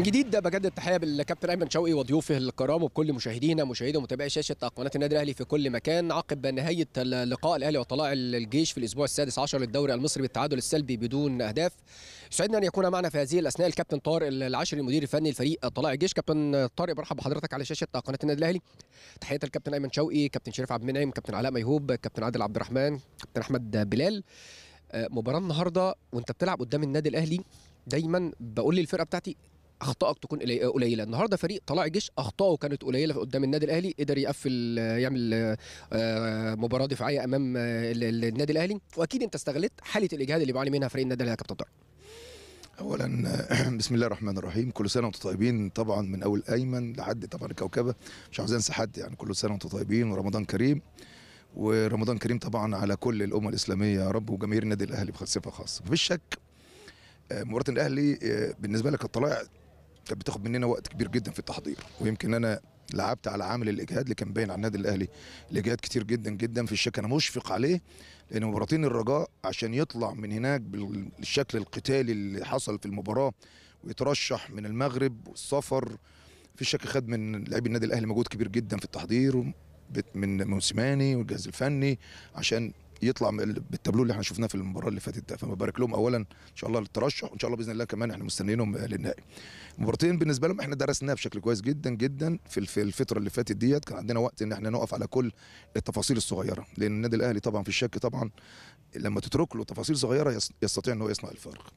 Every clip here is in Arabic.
من جديد بجدد التحيه بالكابتن ايمن شوقي وضيوفه الكرام وبكل مشاهدينا مشاهدي ومتابعي شاشه قناه النادي الاهلي في كل مكان عقب نهايه اللقاء الاهلي وطلائع الجيش في الاسبوع السادس عشر للدوري المصري بالتعادل السلبي بدون اهداف يسعدنا ان يكون معنا في هذه الاثناء الكابتن طارق العشري المدير الفني لفريق طلائع الجيش كابتن طارق برحب بحضرتك على شاشه قناه النادي الاهلي تحيه الكابتن ايمن شوقي كابتن شريف عبد المنعم كابتن علاء ميهوب كابتن عادل عبد الرحمن كابتن احمد بلال آه، مباراه النهارده وانت بتلعب قدام النادي الاهلي دايما بقول للفرقه بتاعتي اخطائك تكون قليله النهارده فريق طلائع الجيش اخطائه كانت قليله قدام النادي الاهلي قدر يقفل يعمل آه، مباراه دفاعيه امام النادي الاهلي واكيد انت استغلت حاله الاجهاد اللي بيعاني منها فريق النادي الاهلي يا كابتن طارق اولا بسم الله الرحمن الرحيم كل سنه وانتم طيبين طبعا من اول ايمن لحد طبعا الكوكبه مش عاوز انسى حد يعني كل سنه وانتم طيبين ورمضان كريم ورمضان كريم طبعا على كل الامه الاسلاميه يا رب وجماهير النادي الاهلي بصفه خاصه مفيش شك آه، مباراه الاهلي آه، بالنسبه لك الطلائع كانت بتاخد مننا وقت كبير جدا في التحضير ويمكن انا لعبت على عامل الاجهاد اللي كان باين على النادي الاهلي الاجهاد كتير جدا جدا في الشك انا مشفق عليه لان مباراتين الرجاء عشان يطلع من هناك بالشكل القتالي اللي حصل في المباراه ويترشح من المغرب والسفر في شك خد من لاعبي النادي الاهلي مجهود كبير جدا في التحضير من موسيماني والجهاز الفني عشان يطلع بالتابلو اللي احنا شفناه في المباراه اللي فاتت ده فببارك لهم اولا ان شاء الله للترشح وان شاء الله باذن الله كمان احنا مستنيينهم آه، للنهائي المباراتين بالنسبه لهم احنا درسناها بشكل كويس جدا جدا في الفتره اللي فاتت ديت كان عندنا وقت ان احنا نقف على كل التفاصيل الصغيره لان النادي الاهلي طبعا في الشك طبعا لما تترك له تفاصيل صغيره يستطيع ان هو يصنع الفارق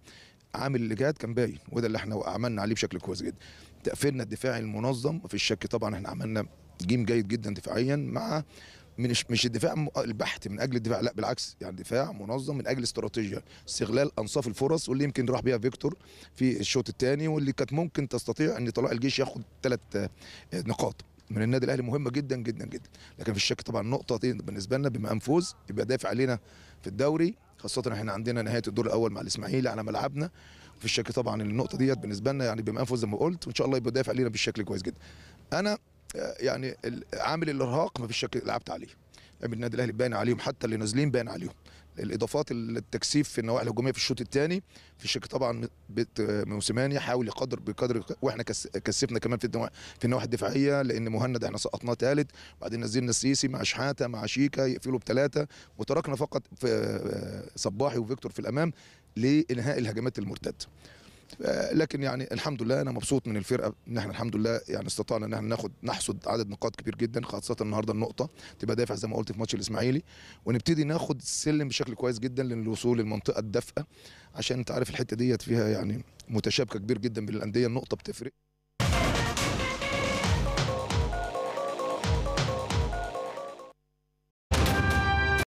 عامل اللي جاد كان باين وده اللي احنا عملنا عليه بشكل كويس جدا تقفيلنا الدفاعي المنظم في الشك طبعا احنا عملنا جيم جيد جدا دفاعيا مع مش مش الدفاع البحت من اجل الدفاع لا بالعكس يعني دفاع منظم من اجل استراتيجيه استغلال انصاف الفرص واللي يمكن راح بيها فيكتور في الشوط الثاني واللي كانت ممكن تستطيع ان طلائع الجيش ياخد ثلاث آه، نقاط من النادي الاهلي مهمه جدا جدا جدا لكن في الشك طبعا النقطه دي بالنسبه لنا بما انفوز يبقى دافع علينا في الدوري خاصه احنا عندنا نهايه الدور الاول مع الاسماعيلي على ملعبنا في الشك طبعا النقطه ديت بالنسبه لنا يعني بما انفوز زي ما قلت وان شاء الله يبقى دافع علينا بالشكل كويس جدا انا يعني عامل الارهاق ما فيش شك لعبت عليه من النادي الاهلي باين عليهم حتى اللي نازلين باين عليهم الاضافات التكثيف في النواحي الهجوميه في الشوط الثاني في شك طبعا موسيماني حاول يقدر بقدر واحنا كثفنا كمان في النواحي في النواحي الدفاعيه لان مهند احنا سقطناه ثالث وبعدين نزلنا السيسي مع شحاته مع شيكا يقفلوا بثلاثه وتركنا فقط في آه، صباحي وفيكتور في الامام لانهاء الهجمات المرتده آه، لكن يعني الحمد لله انا مبسوط من الفرقه ان احنا الحمد لله يعني استطعنا ان احنا ناخد نحصد عدد نقاط كبير جدا خاصه النهارده النقطه تبقى دافع زي ما قلت في ماتش الاسماعيلي ونبتدي ناخد السلم بشكل كويس جدا للوصول للمنطقه الدافئه عشان انت عارف الحته ديت فيها يعني متشابكه كبير جدا بين الانديه النقطه بتفرق